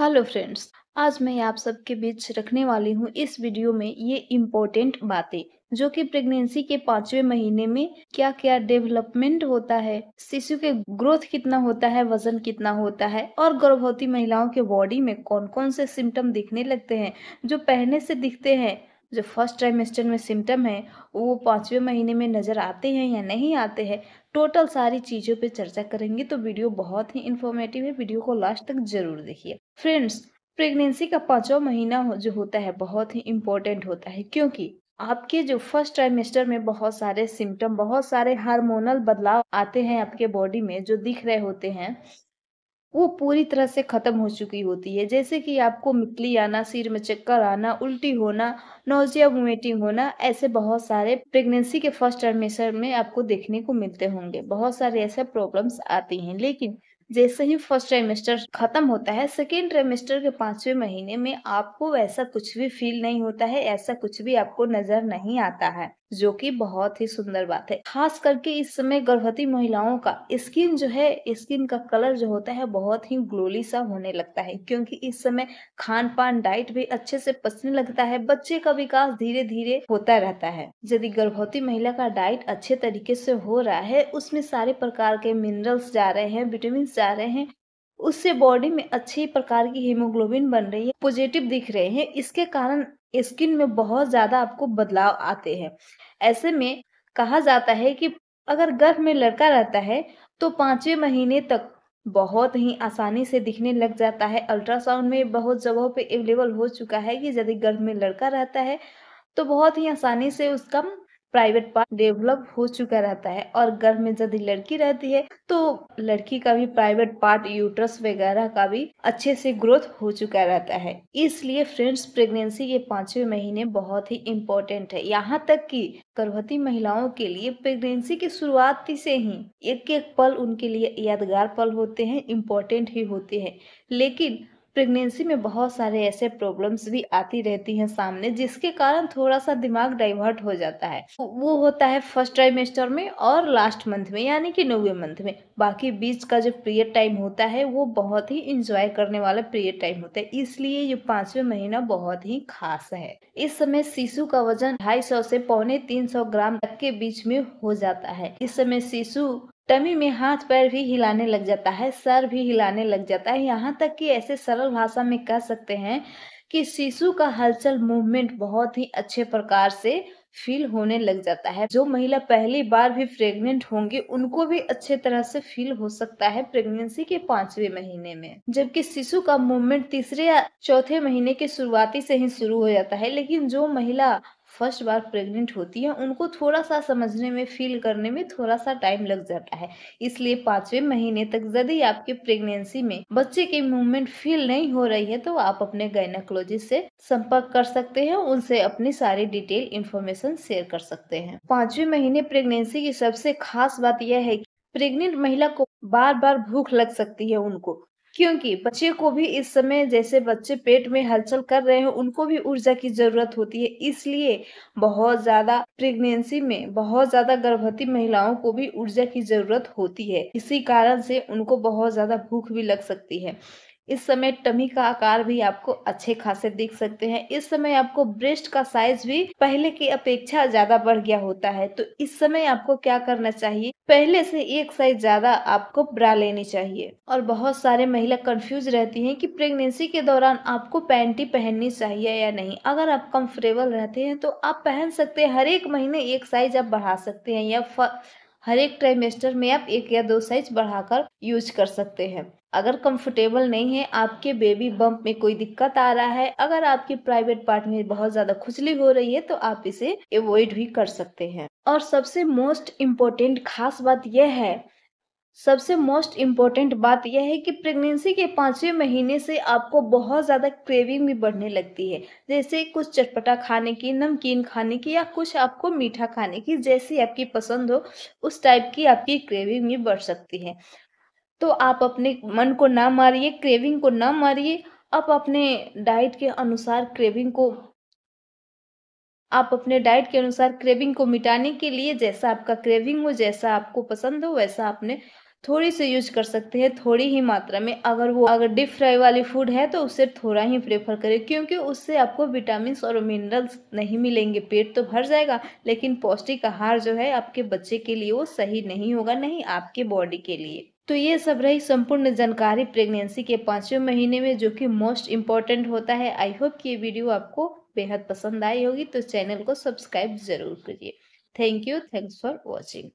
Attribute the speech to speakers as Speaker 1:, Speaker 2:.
Speaker 1: hello friends आज मैं आप सबके बीच रखने वाली हूँ इस वीडियो में ये इम्पोर्टेंट बातें जो कि प्रेगनेंसी के पांचवें महीने में क्या क्या डेवलपमेंट होता है शिशु के ग्रोथ कितना होता है वजन कितना होता है और गर्भवती महिलाओं के बॉडी में कौन कौन से सिम्टम दिखने लगते हैं जो पहले से दिखते हैं जो फर्स्ट ट्राइमेस्टर में सिम्टम है वो पांचवे महीने में नज़र आते हैं या नहीं आते हैं टोटल सारी चीज़ों पे चर्चा करेंगे तो वीडियो बहुत ही इन्फॉर्मेटिव है वीडियो को लास्ट तक जरूर देखिए फ्रेंड्स प्रेगनेंसी का पांचवा महीना जो होता है बहुत ही इम्पोर्टेंट होता है क्योंकि आपके जो फर्स्ट ट्राइमेस्टर में बहुत सारे सिम्टम बहुत सारे हार्मोनल बदलाव आते हैं आपके बॉडी में जो दिख रहे होते हैं वो पूरी तरह से ख़त्म हो चुकी होती है जैसे कि आपको मितली आना सिर में चक्कर आना उल्टी होना नोजिया वोमिटिंग होना ऐसे बहुत सारे प्रेगनेंसी के फर्स्ट टर्मेशन में आपको देखने को मिलते होंगे बहुत सारे ऐसे प्रॉब्लम्स आती हैं लेकिन जैसे ही फर्स्ट ट्रेमेस्टर खत्म होता है सेकेंड ट्रेमेस्टर के पांचवें महीने में आपको ऐसा कुछ भी फील नहीं होता है ऐसा कुछ भी आपको नजर नहीं आता है जो कि बहुत ही सुंदर बात है खास करके इस समय गर्भवती महिलाओं का स्किन जो है स्किन का कलर जो होता है बहुत ही ग्लोली सा होने लगता है क्योंकि इस समय खान पान डाइट भी अच्छे से पचने लगता है बच्चे का विकास धीरे धीरे होता रहता है यदि गर्भवती महिला का डाइट अच्छे तरीके से हो रहा है उसमें सारे प्रकार के मिनरल्स जा रहे हैं विटामिन जा रहे हैं उससे बॉडी में अच्छी प्रकार की हीमोग्लोबिन बन रही है पॉजिटिव दिख रहे हैं इसके कारण स्किन में बहुत ज़्यादा आपको बदलाव आते हैं ऐसे में कहा जाता है कि अगर गर्भ में लड़का रहता है तो पाँचवें महीने तक बहुत ही आसानी से दिखने लग जाता है अल्ट्रासाउंड में बहुत जगहों पे अवेलेबल हो चुका है कि यदि गर्भ में लड़का रहता है तो बहुत ही आसानी से उसका प्राइवेट पार्ट डेवलप हो चुका रहता है और गर्भ में यदि लड़की रहती है तो लड़की का भी प्राइवेट पार्ट यूट्रस वगैरह का भी अच्छे से ग्रोथ हो चुका रहता है इसलिए फ्रेंड्स प्रेगनेंसी के पांचवे महीने बहुत ही इम्पोर्टेंट है यहाँ तक कि गर्भवती महिलाओं के लिए प्रेगनेंसी की शुरुआत से ही एक एक पल उनके लिए यादगार पल होते हैं इम्पोर्टेंट ही होते हैं लेकिन प्रेगनेंसी में बहुत सारे ऐसे प्रॉब्लम्स भी आती रहती हैं सामने जिसके कारण थोड़ा सा दिमाग डाइवर्ट हो जाता है वो होता है फर्स्ट ट्राइमेस्टर में और लास्ट मंथ में यानी कि नौवे मंथ में बाकी बीच का जो पीरियड टाइम होता है वो बहुत ही इंजॉय करने वाला पीरियड टाइम होता है इसलिए ये पांचवें महीना बहुत ही खास है इस समय शिशु का वजन ढाई सौ से पौने तीन सौ ग्राम तक के बीच में हो जाता है इस समय शिशु टमी में हाथ पैर भी हिलाने लग जाता है सर भी हिलाने लग जाता है यहाँ तक कि ऐसे सरल भाषा में कह सकते हैं कि शिशु का हलचल मूवमेंट बहुत ही अच्छे प्रकार से फील होने लग जाता है जो महिला पहली बार भी प्रेग्नेंट होंगी उनको भी अच्छे तरह से फील हो सकता है प्रेगनेंसी के पांचवे महीने में जबकि शिशु का मूवमेंट तीसरे या चौथे महीने के शुरुआती से ही शुरू हो जाता है लेकिन जो महिला फर्स्ट बार प्रेग्नेंट होती हैं उनको थोड़ा सा समझने में फील करने में थोड़ा सा टाइम लग जाता है इसलिए पांचवे महीने तक यदि आपके प्रेगनेंसी में बच्चे की मूवमेंट फील नहीं हो रही है तो आप अपने गायनाकोलॉजिस्ट से संपर्क कर सकते हैं उनसे अपनी सारी डिटेल इन्फॉर्मेशन शेयर कर सकते हैं पांचवे महीने प्रेगनेंसी की सबसे खास बात यह है कि प्रेग्नेंट महिला को बार बार भूख लग सकती है उनको क्योंकि बच्चे को भी इस समय जैसे बच्चे पेट में हलचल कर रहे हैं उनको भी ऊर्जा की जरूरत होती है इसलिए बहुत ज़्यादा प्रेगनेंसी में बहुत ज़्यादा गर्भवती महिलाओं को भी ऊर्जा की जरूरत होती है इसी कारण से उनको बहुत ज़्यादा भूख भी लग सकती है इस समय टमी का आकार भी आपको अच्छे खासे दिख सकते हैं इस समय आपको ब्रेस्ट का साइज भी पहले की अपेक्षा ज्यादा बढ़ गया होता है तो इस समय आपको क्या करना चाहिए पहले से एक साइज ज्यादा आपको ब्रा लेनी चाहिए और बहुत सारे महिला कंफ्यूज रहती हैं कि प्रेगनेंसी के दौरान आपको पैंटी पहननी चाहिए या नहीं अगर आप कंफर्टेबल रहते हैं तो आप पहन सकते हैं हर एक महीने एक साइज आप बढ़ा सकते हैं या हर एक ट्राइमेस्टर में आप एक या दो साइज बढ़ाकर यूज कर सकते हैं अगर कंफर्टेबल नहीं है आपके बेबी बम्प में कोई दिक्कत आ रहा है अगर आपके प्राइवेट पार्ट में बहुत ज्यादा खुजली हो रही है तो आप इसे अवॉइड भी कर सकते हैं और सबसे मोस्ट इम्पोर्टेंट खास बात यह है सबसे मोस्ट इम्पोर्टेंट बात यह है कि प्रेगनेंसी के पाँचवें महीने से आपको बहुत ज़्यादा क्रेविंग भी बढ़ने लगती है जैसे कुछ चटपटा खाने की नमकीन खाने की या कुछ आपको मीठा खाने की जैसी आपकी पसंद हो उस टाइप की आपकी क्रेविंग भी बढ़ सकती है तो आप अपने मन को ना मारिए क्रेविंग को ना मारिए आप अपने डाइट के अनुसार क्रेविंग को आप अपने डाइट के अनुसार क्रेविंग को मिटाने के लिए जैसा आपका क्रेविंग हो जैसा आपको पसंद हो वैसा आपने थोड़ी सी यूज कर सकते हैं थोड़ी ही मात्रा में अगर वो अगर डीप फ्राई वाली फूड है तो उसे थोड़ा ही प्रेफर करें क्योंकि उससे आपको विटामिन और मिनरल्स नहीं मिलेंगे पेट तो भर जाएगा लेकिन पौष्टिक आहार जो है आपके बच्चे के लिए वो सही नहीं होगा नहीं आपके बॉडी के लिए तो ये सब रही संपूर्ण जानकारी प्रेगनेंसी के पाँचवें महीने में जो कि मोस्ट इम्पॉर्टेंट होता है आई होप कि ये वीडियो आपको बेहद पसंद आई होगी तो चैनल को सब्सक्राइब ज़रूर करिए thank you thanks for watching